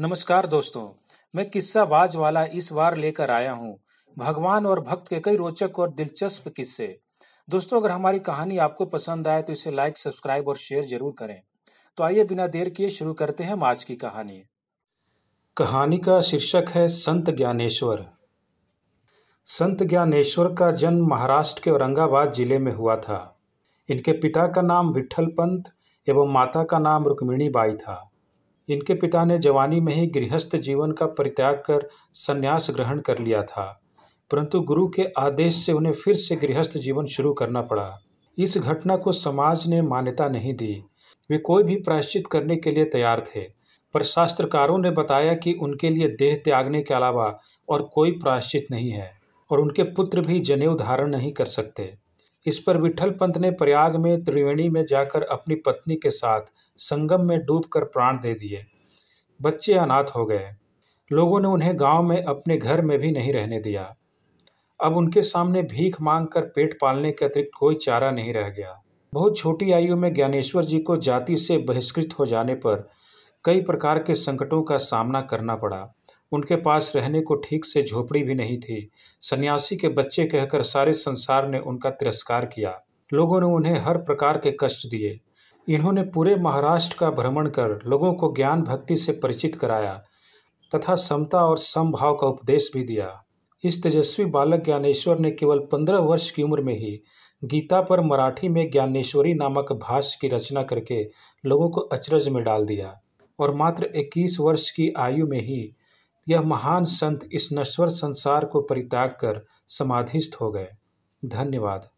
नमस्कार दोस्तों मैं किस्सा बाज वाला इस बार लेकर आया हूँ भगवान और भक्त के कई रोचक और दिलचस्प किस्से दोस्तों अगर हमारी कहानी आपको पसंद आए तो इसे लाइक सब्सक्राइब और शेयर जरूर करें तो आइए बिना देर किए शुरू करते हैं हम आज की कहानी कहानी का शीर्षक है संत ज्ञानेश्वर संत ज्ञानेश्वर का जन्म महाराष्ट्र के औरंगाबाद जिले में हुआ था इनके पिता का नाम विठल पंत एवं माता का नाम रुक्मिणी बाई था इनके पिता ने जवानी में ही गृहस्थ जीवन का परित्याग कर संन्यास ग्रहण कर लिया था परंतु गुरु के आदेश से उन्हें फिर से गृहस्थ जीवन शुरू करना पड़ा इस घटना को समाज ने मान्यता नहीं दी वे कोई भी प्रायश्चित करने के लिए तैयार थे पर शास्त्रकारों ने बताया कि उनके लिए देह त्यागने के अलावा और कोई प्रायश्चित नहीं है और उनके पुत्र भी जनेऊ धारण नहीं कर सकते इस पर विठल पंत ने प्रयाग में त्रिवेणी में जाकर अपनी पत्नी के साथ संगम में डूबकर प्राण दे दिए बच्चे अनाथ हो गए लोगों ने उन्हें गांव में अपने घर में भी नहीं रहने दिया अब उनके सामने भीख मांग कर पेट पालने के अतिरिक्त कोई चारा नहीं रह गया बहुत छोटी आयु में ज्ञानेश्वर जी को जाति से बहिष्कृत हो जाने पर कई प्रकार के संकटों का सामना करना पड़ा उनके पास रहने को ठीक से झोपड़ी भी नहीं थी सन्यासी के बच्चे कहकर सारे संसार ने उनका तिरस्कार किया लोगों ने उन्हें हर प्रकार के कष्ट दिए इन्होंने पूरे महाराष्ट्र का भ्रमण कर लोगों को ज्ञान भक्ति से परिचित कराया तथा समता और समभाव का उपदेश भी दिया इस तेजस्वी बालक ज्ञानेश्वर ने केवल पंद्रह वर्ष की उम्र में ही गीता पर मराठी में ज्ञानेश्वरी नामक भाष्य की रचना करके लोगों को अचरज में डाल दिया और मात्र 21 वर्ष की आयु में ही यह महान संत इस नश्वर संसार को परित्याग कर समाधिस्थ हो गए धन्यवाद